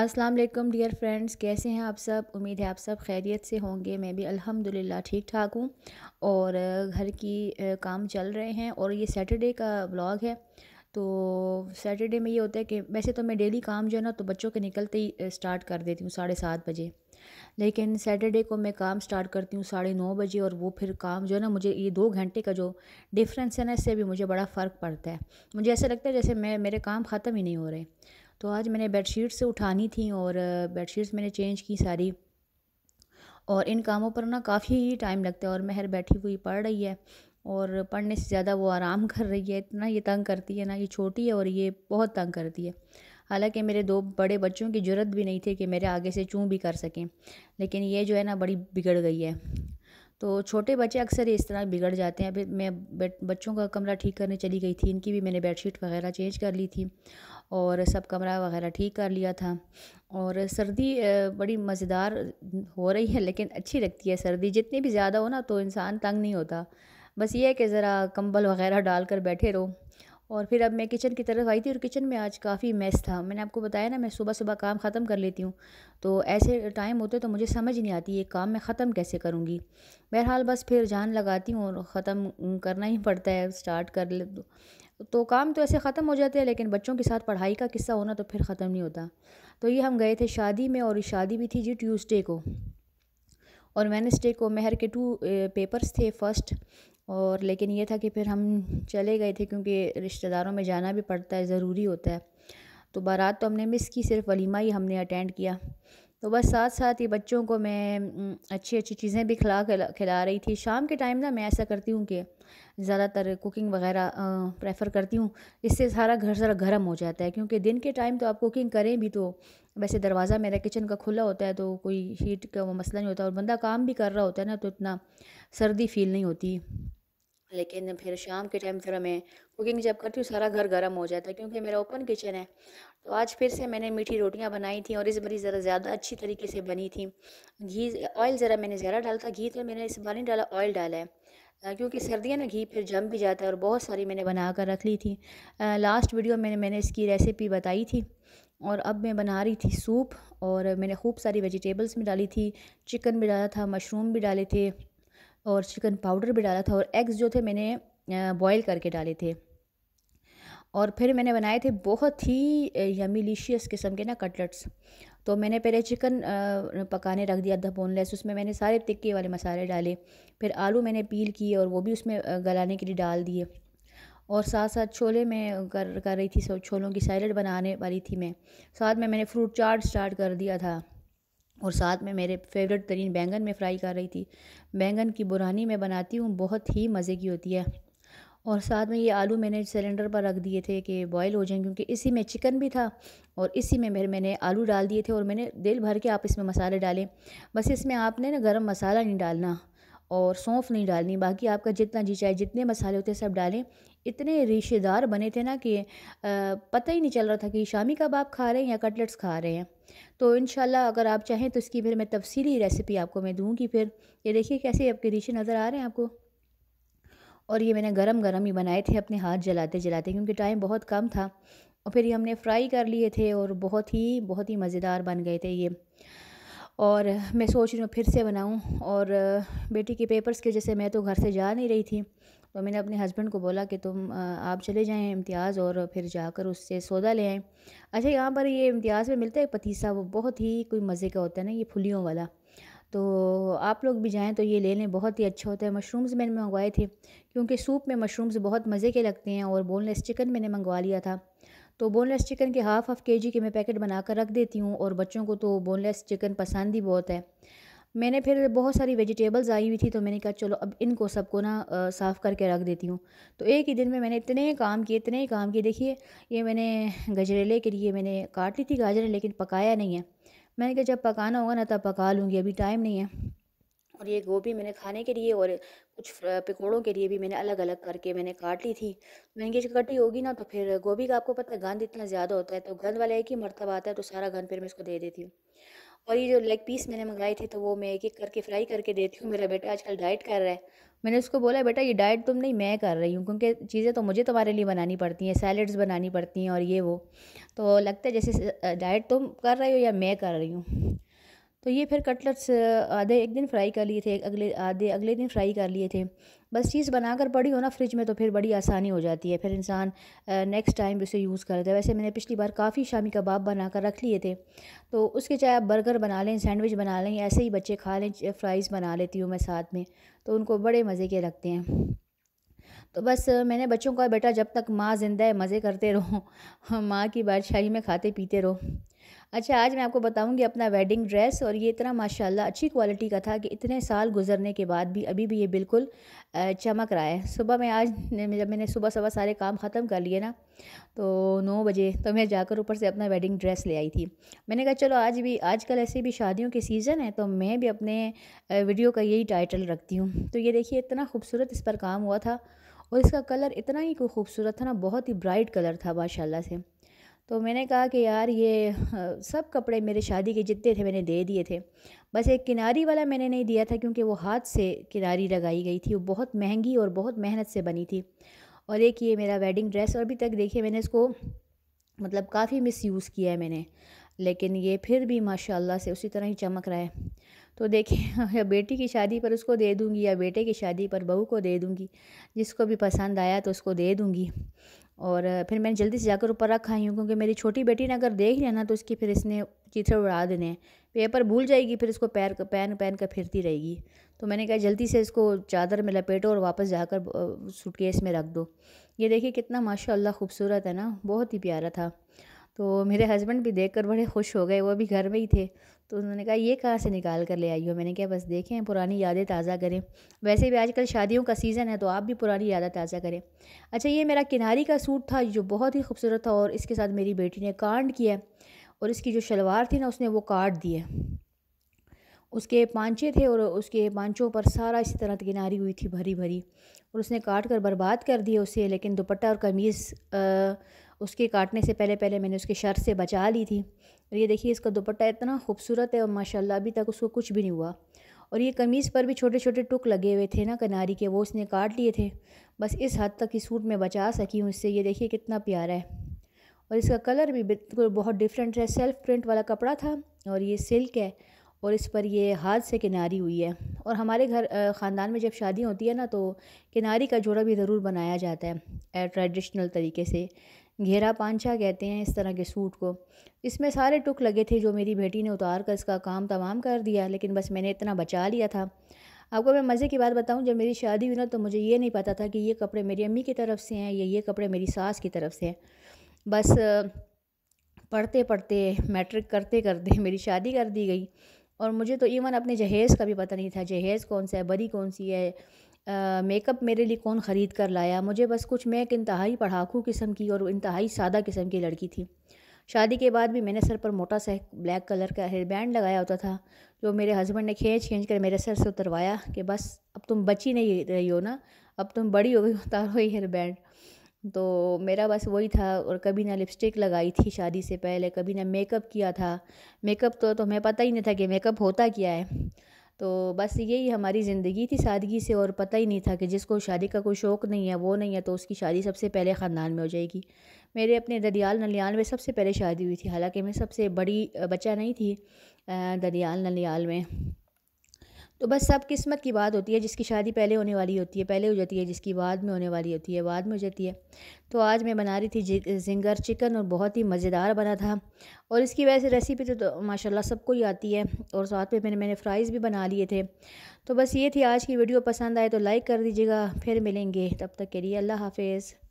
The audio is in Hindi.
अस्सलाम वालेकुम डियर फ्रेंड्स कैसे हैं आप सब उम्मीद है आप सब खैरियत से होंगे मैं भी अल्हम्दुलिल्लाह ठीक ठाक हूँ और घर की काम चल रहे हैं और ये सैटरडे का ब्लॉग है तो सैटरडे में ये होता है कि वैसे तो मैं डेली काम जो है ना तो बच्चों के निकलते ही स्टार्ट कर देती हूँ साढ़े सात बजे लेकिन सैटरडे को मैं काम स्टार्ट करती हूँ साढ़े नौ बजे और वो फिर काम जो है ना मुझे ये दो घंटे का जो डिफरेंस है ना इससे भी मुझे बड़ा फ़र्क पड़ता है मुझे ऐसा लगता है जैसे मैं मेरे काम ख़त्म ही नहीं हो रहे तो आज मैंने बेडशीट्स से उठानी थी और बेडशीट्स मैंने चेंज की सारी और इन कामों पर ना काफ़ी ही टाइम लगता है और मेहर बैठी हुई पढ़ रही है और पढ़ने से ज़्यादा वो आराम कर रही है इतना ये तंग करती है ना ये छोटी है और ये बहुत तंग करती है हालांकि मेरे दो बड़े बच्चों की जरूरत भी नहीं थी कि मेरे आगे से चूँ भी कर सकें लेकिन ये जो है ना बड़ी बिगड़ गई है तो छोटे बच्चे अक्सर इस तरह बिगड़ जाते हैं अभी मैं बच्चों का कमरा ठीक करने चली गई थी इनकी भी मैंने बेडशीट वगैरह चेंज कर ली थी और सब कमरा वगैरह ठीक कर लिया था और सर्दी बड़ी मज़ेदार हो रही है लेकिन अच्छी लगती है सर्दी जितनी भी ज़्यादा हो ना तो इंसान तंग नहीं होता बस ये है कि ज़रा कंबल वगैरह डाल कर बैठे रहो और फिर अब मैं किचन की तरफ आई थी और किचन में आज काफ़ी मैस था मैंने आपको बताया ना मैं सुबह सुबह काम ख़त्म कर लेती हूँ तो ऐसे टाइम होते तो मुझे समझ नहीं आती ये काम मैं ख़त्म कैसे करूँगी बहरहाल बस फिर जान लगाती हूँ और ख़त्म करना ही पड़ता है स्टार्ट कर ले तो काम तो ऐसे ख़त्म हो जाते हैं लेकिन बच्चों के साथ पढ़ाई का किस्सा होना तो फिर ख़त्म नहीं होता तो ये हम गए थे शादी में और शादी भी थी जी ट्यूसडे को और वेनसडे को मेहर के टू पेपर्स थे फर्स्ट और लेकिन ये था कि फिर हम चले गए थे क्योंकि रिश्तेदारों में जाना भी पड़ता है ज़रूरी होता है तो बारात तो हमने मिस की सिर्फ वलीमा ही हमने अटेंड किया तो बस साथ साथ ही बच्चों को मैं अच्छी अच्छी चीज़ें भी खिला खिला रही थी शाम के टाइम ना मैं ऐसा करती हूँ कि ज़्यादातर कुकिंग वगैरह प्रेफर करती हूँ इससे सारा घर सारा गर्म हो जाता है क्योंकि दिन के टाइम तो आप कुकिंग करें भी तो वैसे दरवाज़ा मेरा किचन का खुला होता है तो कोई हीट का वो मसला नहीं होता और बंदा काम भी कर रहा होता है ना तो इतना सर्दी फील नहीं होती लेकिन फिर शाम के टाइम फिर मैं कुकिंग जब करती हूँ सारा घर गर्म हो जाता है क्योंकि मेरा ओपन किचन है तो आज फिर से मैंने मीठी रोटियाँ बनाई थी और इस बार ज़रा ज़्यादा अच्छी तरीके से बनी थी घी ऑयल ज़रा मैंने ज़्यादा डाला था घी तो मैंने इस बार नहीं डाला ऑयल डाला है क्योंकि सर्दियाँ ना घी फिर जम भी जाता है और बहुत सारी मैंने बना कर रख ली थी लास्ट वीडियो में मैंने इसकी रेसिपी बताई थी और अब मैं बना रही थी सूप और मैंने खूब सारी वेजिटेबल्स में डाली थी चिकन भी डाला था मशरूम भी डाले थे और चिकन पाउडर भी डाला था और एग्स जो थे मैंने बॉयल करके डाले थे और फिर मैंने बनाए थे बहुत ही यमिलीशियस किस्म के ना कटलेट्स तो मैंने पहले चिकन पकाने रख दिया था बोनलेस उसमें मैंने सारे तिक्के वाले मसाले डाले फिर आलू मैंने पील किए और वो भी उसमें गलाने के लिए डाल दिए और साथ साथ छोले में कर कर रही थी सब छोलों की सैलड बनाने वाली थी मैं साथ में मैंने फ्रूट चाट स्टार्ट कर दिया था और साथ में मेरे फेवरेट तरीन बैंगन में फ्राई कर रही थी बैंगन की बुरानी मैं बनाती हूँ बहुत ही मज़े की होती है और साथ में ये आलू मैंने सिलेंडर पर रख दिए थे कि बॉयल हो जाएंगे क्योंकि इसी में चिकन भी था और इसी में मेरे मैंने आलू डाल दिए थे और मैंने दिल भर के आप इसमें मसाले डालें बस इसमें आपने ना गर्म मसाला नहीं डालना और सौंफ नहीं डालनी बाकी आपका जितना जी चाहे जितने मसाले होते सब डालें इतने रिश्तेदार बने थे ना कि पता ही नहीं चल रहा था कि शामी कबाब खा रहे हैं या कटलेट्स खा रहे हैं तो इन अगर आप चाहें तो इसकी फिर मैं तफसीली रेसिपी आपको मैं दूँगी फिर ये देखिए कैसे आपके रीछे नज़र आ रहे हैं आपको और ये मैंने गरम गरम ही बनाए थे अपने हाथ जलाते जलाते क्योंकि टाइम बहुत कम था और फिर ये हमने फ्राई कर लिए थे और बहुत ही बहुत ही मज़ेदार बन गए थे ये और मैं सोच रही हूँ फिर से बनाऊँ और बेटी के पेपर्स की वजह से मैं तो घर से जा नहीं रही थी तो मैंने अपने हस्बैंड को बोला कि तुम आप चले जाएँ इम्तियाज़ और फिर जाकर उससे सौदा ले आएँ अच्छा यहाँ पर ये इम्तियाज़ में मिलता है पतीसा वो बहुत ही कोई मज़े का होता है ना ये फुलियों वाला तो आप लोग भी जाएँ तो ये ले लें बहुत ही अच्छा होता है मशरूम्स मैंने मंगवाए थे क्योंकि सूप में मशरूम्स बहुत मज़े के लगते हैं और बोनलेस चिकन मैंने मंगवा लिया था तो बोनलेस चिकन के हाफ़ हाफ़ के जी के मैं पैकेट बना कर रख देती हूँ और बच्चों को तो बोनलेस चिकन पसंद ही बहुत है मैंने फिर बहुत सारी वेजिटेबल्स आई हुई थी तो मैंने कहा चलो अब इनको सबको ना साफ़ करके रख देती हूँ तो एक ही दिन में मैंने इतने काम किए इतने ही काम किए देखिए ये मैंने गजरेले के लिए मैंने काट ली थी गाजरें लेकिन पकाया नहीं है मैंने कहा जब पकाना होगा ना तब पका लूँगी अभी टाइम नहीं है और ये गोभी मैंने खाने के लिए और कुछ पकौड़ों के लिए भी मैंने अलग अलग करके मैंने काट ली थी मैंने कहा कटी होगी ना तो फिर गोभी का आपको पता है गंद इतना ज़्यादा होता है तो गंद वाला एक ही मरतब आता है तो सारा गंद फिर मैं इसको दे देती हूँ और ये जो लेग पीस मैंने मंगाए थे तो वो मैं एक एक करके फ्राई करके देती हूँ मेरा बेटा आजकल डाइट कर रहा है मैंने उसको बोला बेटा ये डाइट तुम नहीं मैं कर रही हूँ क्योंकि चीज़ें तो मुझे तुम्हारे लिए बनानी पड़ती हैं सैलड्स बनानी पड़ती हैं और ये वो तो लगता है जैसे डाइट तुम कर रहे हो या मैं कर रही हूँ तो ये फिर कटलेट्स आधे एक दिन फ्राई कर लिए थे अगले आधे अगले दिन फ्राई कर लिए थे बस चीज़ बनाकर पड़ी हो ना फ्रिज में तो फिर बड़ी आसानी हो जाती है फिर इंसान नेक्स्ट टाइम उसे यूज़ करता है वैसे मैंने पिछली बार काफ़ी शामी कबाब बनाकर रख लिए थे तो उसके चाहे आप बर्गर बना लें सैंडविच बना लें ऐसे ही बच्चे खा लें फ्राइज़ बना लेती हूँ मैं साथ में तो उनको बड़े मज़े के लगते हैं तो बस मैंने बच्चों को बेटा जब तक माँ ज़िंदा है मज़े करते रहो माँ की बादशाही में खाते पीते रहो अच्छा आज मैं आपको बताऊंगी अपना वेडिंग ड्रेस और ये इतना माशाल्लाह अच्छी क्वालिटी का था कि इतने साल गुजरने के बाद भी अभी भी ये बिल्कुल चमक रहा है सुबह मैं आज जब मैंने सुबह सुबह सारे काम ख़त्म कर लिए ना तो नौ बजे तो मैं जाकर ऊपर से अपना वेडिंग ड्रेस ले आई थी मैंने कहा चलो आज भी आजकल ऐसे भी शादियों के सीज़न है तो मैं भी अपने वीडियो का यही टाइटल रखती हूँ तो ये देखिए इतना खूबसूरत इस पर काम हुआ था और इसका कलर इतना ही कोई खूबसूरत था ना बहुत ही ब्राइट कलर था माशाल्लाह से तो मैंने कहा कि यार ये सब कपड़े मेरे शादी के जितने थे मैंने दे दिए थे बस एक किनारी वाला मैंने नहीं दिया था क्योंकि वो हाथ से किनारी लगाई गई थी वो बहुत महंगी और बहुत मेहनत से बनी थी और एक ये मेरा वेडिंग ड्रेस और अभी तक देखिए मैंने इसको मतलब काफ़ी मिस यूज़ किया है मैंने लेकिन ये फिर भी माशाला से उसी तरह ही चमक रहा है तो देखिए या बेटी की शादी पर उसको दे दूँगी या बेटे की शादी पर बहू को दे दूँगी जिसको भी पसंद आया तो उसको दे दूँगी और फिर मैंने जल्दी से जाकर ऊपर रखा ही हूँ क्योंकि मेरी छोटी बेटी ने अगर देख लिया ना तो उसकी फिर इसने चित्र उड़ा देने हैं पेपर भूल जाएगी फिर इसको पैर पैन पैन कर फिरती रहेगी तो मैंने कहा जल्दी से इसको चादर में लपेटो और वापस जाकर सूटकेस में रख दो ये देखिए कितना माशाल्लाह खूबसूरत है ना बहुत ही प्यारा था तो मेरे हस्बैंड भी देखकर बड़े खुश हो गए वो भी घर में ही थे तो उन्होंने कहा ये कहाँ से निकाल कर ले आई हो मैंने कहा बस देखें पुरानी यादें ताज़ा करें वैसे भी आजकल शादियों का सीज़न है तो आप भी पुरानी यादें ताज़ा करें अच्छा ये मेरा किनारी का सूट था जो बहुत ही खूबसूरत था और इसके साथ मेरी बेटी ने कांड किया और इसकी जो शलवार थी ना उसने वो काट दी है उसके पांचे थे और उसके पांचों पर सारा इसी तरह किनारी हुई थी भरी भरी और उसने काट कर बर्बाद कर दिया उसे लेकिन दुपट्टा और कमीज़ उसके काटने से पहले पहले मैंने उसके शर से बचा ली थी और ये देखिए इसका दुपट्टा इतना खूबसूरत है और माशाल्लाह अभी तक उसको कुछ भी नहीं हुआ और ये कमीज़ पर भी छोटे छोटे टुक लगे हुए थे ना किनारी के वो उसने काट लिए थे बस इस हद तक ही सूट में बचा सकी हूँ इससे ये देखिए कितना प्यारा है और इसका कलर भी बिल्कुल बहुत डिफरेंट है सेल्फ प्रिंट वाला कपड़ा था और ये सिल्क है और इस पर ये हाथ से किनारी हुई है और हमारे घर ख़ानदान में जब शादी होती है ना तो किनारी का जोड़ा भी ज़रूर बनाया जाता है ट्रेडिशनल तरीके से घेरा पांचा कहते हैं इस तरह के सूट को इसमें सारे टुक लगे थे जो मेरी बेटी ने उतार कर इसका काम तमाम कर दिया लेकिन बस मैंने इतना बचा लिया था आपको मैं मज़े की बात बताऊं जब मेरी शादी हुई ना तो मुझे ये नहीं पता था कि ये कपड़े मेरी अम्मी की तरफ से हैं या ये कपड़े मेरी सास की तरफ से हैं बस पढ़ते पढ़ते मैट्रिक करते करते मेरी शादी कर दी गई और मुझे तो इवन अपने जहेज़ का भी पता नहीं था जहेज़ कौन सा है बड़ी कौन सी है मेकअप मेरे लिए कौन ख़रीद कर लाया मुझे बस कुछ मैं एक इंतहाई पढ़ाकू किस्म की और इंतहाई सादा किस्म की लड़की थी शादी के बाद भी मैंने सर पर मोटा सा ब्लैक कलर का हेयर बैंड लगाया होता था जो मेरे हस्बैंड ने खींच खींच कर मेरे सर से उतरवाया कि बस अब तुम बची नहीं रही हो ना अब तुम बड़ी हो गई उतारो हेयर बैंड तो मेरा बस वही था और कभी ना लिपस्टिक लगाई थी शादी से पहले कभी ना मेकअप किया था मेकअप तो तो तो पता ही नहीं था कि मेकअप होता क्या है तो बस यही हमारी ज़िंदगी थी सादगी से और पता ही नहीं था कि जिसको शादी का कोई शौक़ नहीं है वो नहीं है तो उसकी शादी सबसे पहले ख़ानदान में हो जाएगी मेरे अपने ददियाल नलियाल में सबसे पहले शादी हुई थी हालांकि मैं सबसे बड़ी बच्चा नहीं थी ददियाल नलियाल में तो बस सब किस्मत की बात होती है जिसकी शादी पहले होने वाली होती है पहले हो जाती है जिसकी बाद में होने वाली होती है बाद में हो जाती है तो आज मैं बना रही थी जिंगर चिकन और बहुत ही मज़ेदार बना था और इसकी वैसे रेसिपी तो, तो माशाल्लाह सबको ही आती है और साथ में मैंने मैंने फ़्राइज़ भी बना लिए थे तो बस ये थी आज की वीडियो पसंद आए तो लाइक कर दीजिएगा फिर मिलेंगे तब तक के लिए अल्लाह हाफिज़